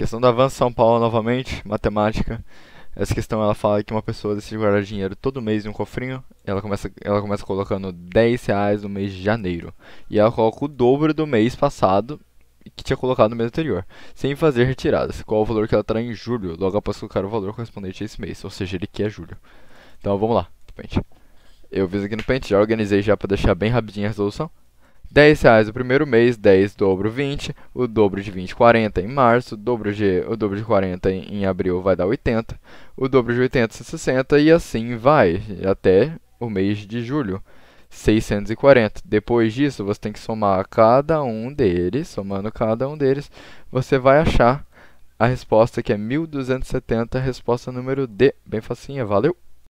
Questão do avanço São Paulo novamente, matemática. Essa questão ela fala que uma pessoa decide guardar dinheiro todo mês em um cofrinho. Ela começa, ela começa colocando 10 reais no mês de janeiro. E ela coloca o dobro do mês passado que tinha colocado no mês anterior, sem fazer retiradas. Qual o valor que ela terá em julho, logo após colocar o valor correspondente a esse mês, ou seja, ele quer é julho. Então vamos lá, Paint. Eu fiz aqui no Paint, já organizei já para deixar bem rapidinho a resolução. 10 reais o primeiro mês, 10 dobro 20, o dobro de 20, 40 em março, o dobro de, o dobro de 40 em, em abril vai dar 80, o dobro de 80, 60 e assim vai até o mês de julho. 640. Depois disso, você tem que somar cada um deles, somando cada um deles, você vai achar a resposta que é 1270, resposta número D. Bem facinha, valeu!